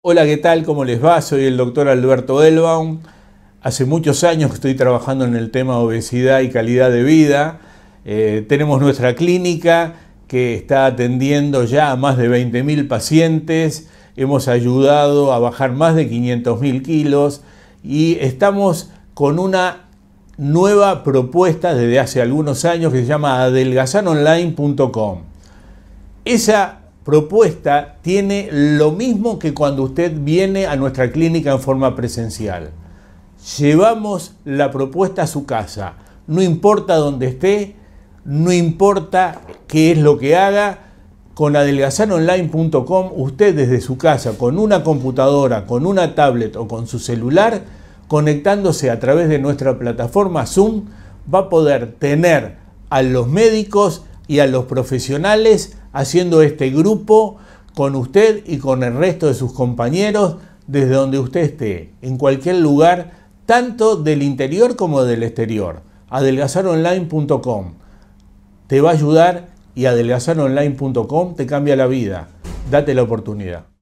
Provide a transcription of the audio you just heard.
Hola, ¿qué tal? ¿Cómo les va? Soy el doctor Alberto Elbaum. Hace muchos años que estoy trabajando en el tema obesidad y calidad de vida. Eh, tenemos nuestra clínica que está atendiendo ya a más de 20.000 pacientes. Hemos ayudado a bajar más de 500.000 kilos y estamos con una nueva propuesta desde hace algunos años que se llama adelgazanonline.com. Esa propuesta tiene lo mismo que cuando usted viene a nuestra clínica en forma presencial. Llevamos la propuesta a su casa, no importa dónde esté, no importa qué es lo que haga, con adelgazaronline.com usted desde su casa, con una computadora, con una tablet o con su celular, conectándose a través de nuestra plataforma Zoom, va a poder tener a los médicos y a los profesionales haciendo este grupo con usted y con el resto de sus compañeros desde donde usted esté, en cualquier lugar, tanto del interior como del exterior. Adelgazaronline.com te va a ayudar y adelgazaronline.com te cambia la vida. Date la oportunidad.